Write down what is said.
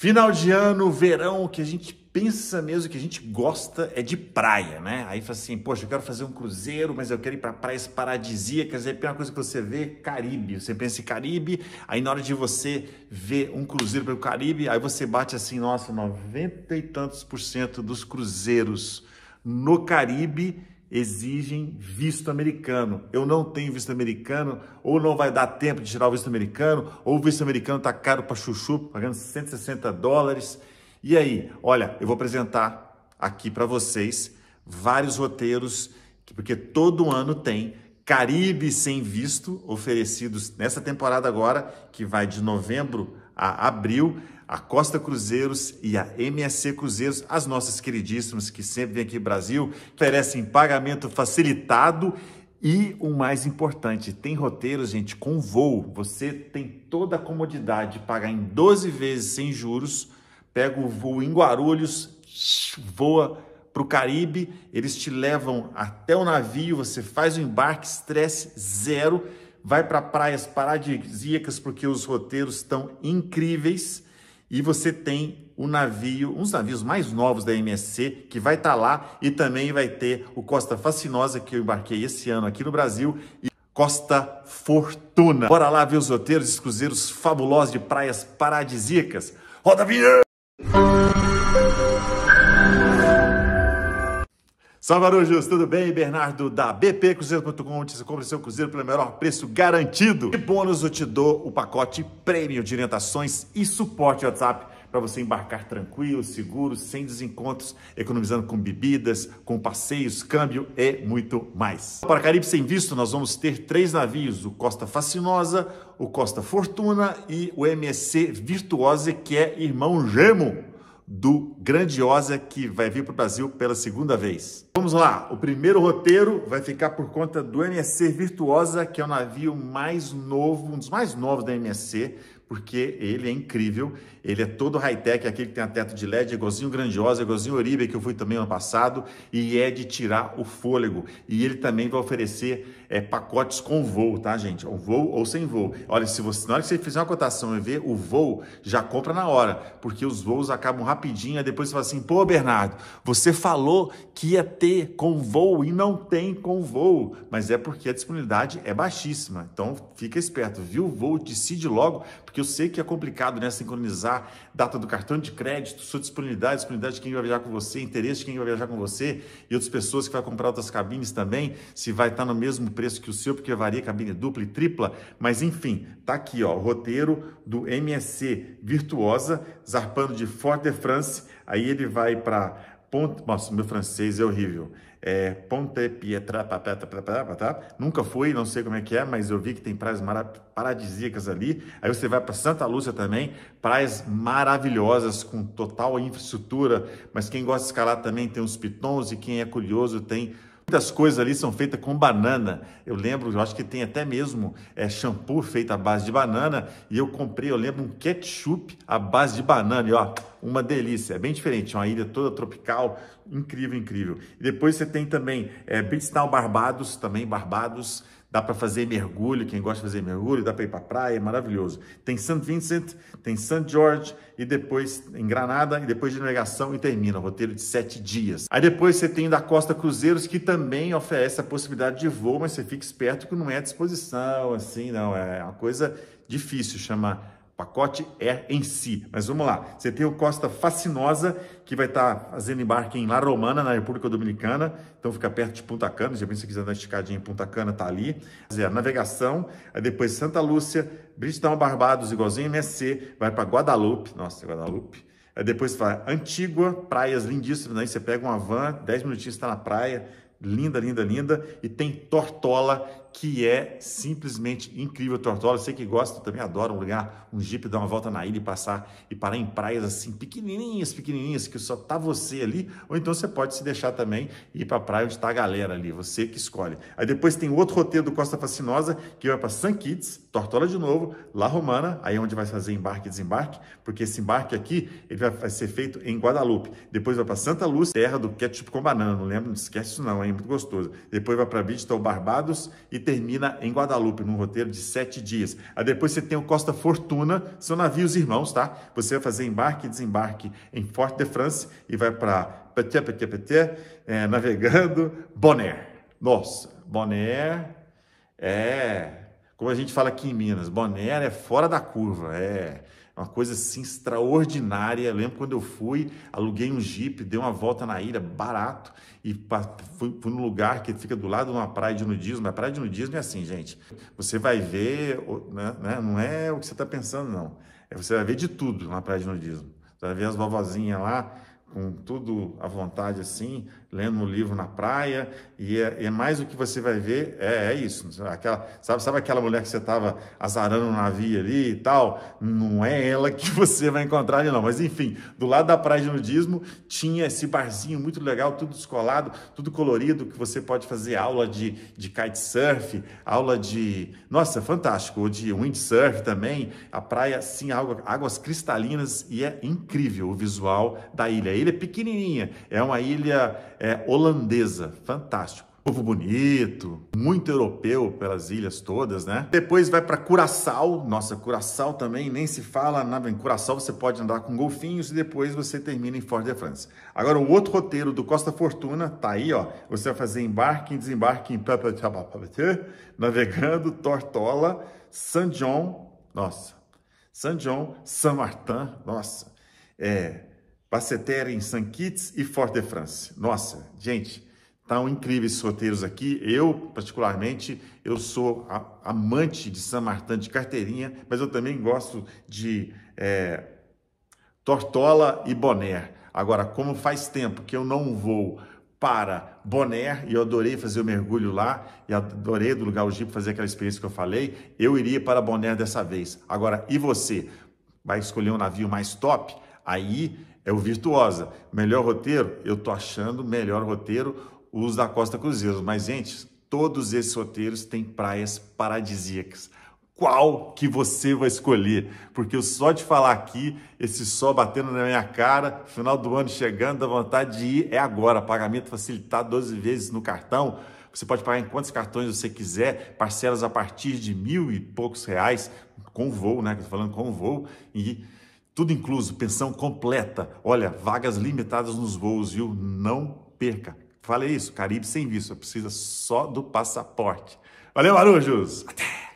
Final de ano, verão, o que a gente pensa mesmo, o que a gente gosta é de praia, né? Aí fala assim, poxa, eu quero fazer um cruzeiro, mas eu quero ir para praias paradisíacas. Aí é uma coisa que você vê, Caribe. Você pensa em Caribe, aí na hora de você ver um cruzeiro pelo Caribe, aí você bate assim, nossa, 90 e tantos por cento dos cruzeiros no Caribe exigem visto americano. Eu não tenho visto americano, ou não vai dar tempo de tirar o visto americano, ou o visto americano está caro para chuchu, pagando 160 dólares. E aí, olha, eu vou apresentar aqui para vocês vários roteiros, porque todo ano tem Caribe sem visto oferecidos nessa temporada agora, que vai de novembro a abril a Costa Cruzeiros e a MSC Cruzeiros, as nossas queridíssimas que sempre vêm aqui no Brasil, oferecem pagamento facilitado e o mais importante, tem roteiros, gente, com voo. Você tem toda a comodidade de pagar em 12 vezes sem juros, pega o voo em Guarulhos, voa para o Caribe, eles te levam até o navio, você faz o embarque, estresse zero, vai para praias paradisíacas porque os roteiros estão incríveis e você tem o um navio, uns navios mais novos da MSC, que vai estar tá lá, e também vai ter o Costa Fascinosa, que eu embarquei esse ano aqui no Brasil, e Costa Fortuna. Bora lá ver os roteiros e cruzeiros fabulosos de praias paradisíacas. Roda a vinheta! Salvarujos, tudo bem? Bernardo da bpcruzeiro.com, você compra seu cruzeiro pelo melhor preço garantido. E bônus eu te dou o pacote prêmio de orientações e suporte WhatsApp para você embarcar tranquilo, seguro, sem desencontros, economizando com bebidas, com passeios, câmbio e muito mais. Para Caribe Sem Visto, nós vamos ter três navios, o Costa Fascinosa, o Costa Fortuna e o MSC Virtuose, que é irmão gemo do Grandiosa que vai vir para o Brasil pela segunda vez. Vamos lá, o primeiro roteiro vai ficar por conta do MSC Virtuosa, que é o navio mais novo, um dos mais novos da MSC, porque ele é incrível, ele é todo high-tech, é aquele que tem a teto de LED, é igualzinho Grandiosa, igualzinho Oribe, que eu fui também ano passado, e é de tirar o fôlego. E ele também vai oferecer é, pacotes com voo, tá, gente? Ou voo ou sem voo. Olha, se você, na hora que você fizer uma cotação e ver o voo, já compra na hora, porque os voos acabam rapidinho, aí depois você fala assim, pô, Bernardo, você falou que ia ter com voo e não tem com voo, mas é porque a disponibilidade é baixíssima. Então, fica esperto, viu o voo, decide logo, porque que eu sei que é complicado, né? Sincronizar data do cartão de crédito, sua disponibilidade, disponibilidade de quem vai viajar com você, interesse de quem vai viajar com você e outras pessoas que vai comprar outras cabines também, se vai estar no mesmo preço que o seu, porque varia cabine dupla e tripla. Mas enfim, tá aqui, ó, o roteiro do MSC Virtuosa, zarpando de Fort de France. Aí ele vai para Ponte, nossa, meu francês é horrível. É Ponte Pietra, papeta, tá? Nunca fui, não sei como é que é, mas eu vi que tem praias paradisíacas ali. Aí você vai para Santa Lúcia também, praias maravilhosas com total infraestrutura. Mas quem gosta de escalar também tem os pitons e quem é curioso tem Muitas coisas ali são feitas com banana. Eu lembro, eu acho que tem até mesmo é, shampoo feito à base de banana. E eu comprei, eu lembro, um ketchup à base de banana. E ó, uma delícia. É bem diferente. É uma ilha toda tropical. Incrível, incrível. E depois você tem também é, Bridgetown Barbados, também Barbados. Dá para fazer mergulho, quem gosta de fazer mergulho, dá para ir para praia, é maravilhoso. Tem St. Vincent, tem St. George e depois em Granada e depois de navegação e termina, roteiro de sete dias. Aí depois você tem da Costa Cruzeiros que também oferece a possibilidade de voo, mas você fica esperto que não é à disposição, assim, não, é uma coisa difícil chamar pacote é em si. Mas vamos lá. Você tem o Costa Fascinosa, que vai estar tá fazendo embarque em La Romana, na República Dominicana. Então fica perto de Punta Cana. se você se quiser dar uma esticadinha em Punta Cana, tá ali. a navegação. Aí depois Santa Lúcia, Bridgetown Barbados, igualzinho MSC. Vai para Guadalupe. Nossa, Guadalupe. Aí depois vai Antigua, praias lindíssimas. Né? Aí você pega uma van, 10 minutinhos está na praia linda, linda, linda, e tem Tortola, que é simplesmente incrível, Tortola. Você que gosta, também adoro um lugar, um Jeep, dar uma volta na ilha e passar e parar em praias assim, pequenininhas, pequenininhas, que só tá você ali. Ou então você pode se deixar também e ir para a praia onde está a galera ali, você que escolhe. Aí depois tem outro roteiro do Costa Fascinosa, que vai para San Kitts, Tortola de novo, La Romana, aí é onde vai fazer embarque e desembarque, porque esse embarque aqui ele vai, ser feito em Guadalupe. Depois vai para Santa Luz, terra do ketchup com banana, não lembro, não esquece isso não, é muito gostoso. Depois vai para Beach, Barbados e termina em Guadalupe, num roteiro de sete dias. Aí depois você tem o Costa Fortuna, são navios irmãos, tá? Você vai fazer embarque e desembarque em Fort de France e vai para Petit, Petit, Petit, é, navegando, Bonaire. Nossa, Bonaire é... Como a gente fala aqui em Minas, Bonaire é fora da curva, é uma coisa assim extraordinária. Eu lembro quando eu fui, aluguei um Jeep, dei uma volta na ilha, barato, e fui, fui num lugar que fica do lado de uma praia de nudismo. A praia de nudismo é assim, gente. Você vai ver, né, né? não é o que você está pensando, não. É, você vai ver de tudo na praia de nudismo. Você vai ver as vovozinhas lá, com tudo à vontade assim, lendo um livro na praia, e é, é mais o que você vai ver, é, é isso. Aquela, sabe, sabe aquela mulher que você estava azarando no navio ali e tal? Não é ela que você vai encontrar ali não, mas enfim, do lado da praia de nudismo tinha esse barzinho muito legal, tudo descolado, tudo colorido, que você pode fazer aula de, de kitesurf, aula de... Nossa, fantástico, ou de windsurf também, a praia, sim, água, águas cristalinas, e é incrível o visual da ilha, é ilha é pequenininha, é uma ilha é, holandesa, fantástico. Povo bonito, muito europeu pelas ilhas todas, né? Depois vai para Curaçao, nossa, Curaçao também nem se fala na Em Curaçao você pode andar com golfinhos e depois você termina em Fort de France. Agora, o outro roteiro do Costa Fortuna tá aí, ó. Você vai fazer embarque e desembarque em navegando, Tortola, Saint John, nossa, Saint John, Saint Martin, nossa, é Basseterre em St. Kitts e Fort de France. Nossa, gente, estão tá incríveis esses roteiros aqui. Eu, particularmente, eu sou a, amante de San Martin de carteirinha, mas eu também gosto de é, Tortola e Bonaire. Agora, como faz tempo que eu não vou para Bonaire e eu adorei fazer o mergulho lá e adorei do lugar o Jeep fazer aquela experiência que eu falei, eu iria para Bonaire dessa vez. Agora, e você? Vai escolher um navio mais top? Aí é o Virtuosa. Melhor roteiro, eu tô achando melhor roteiro os da Costa Cruzeiro. Mas, gente, todos esses roteiros têm praias paradisíacas. Qual que você vai escolher? Porque eu só de falar aqui, esse sol batendo na minha cara, final do ano chegando, dá vontade de ir, é agora. Pagamento facilitado 12 vezes no cartão. Você pode pagar em quantos cartões você quiser, parcelas a partir de mil e poucos reais, com voo, né? Estou falando com voo. E tudo incluso, pensão completa. Olha, vagas limitadas nos voos, viu? Não perca. Falei isso, Caribe sem visto, precisa só do passaporte. Valeu, Marujos! Até!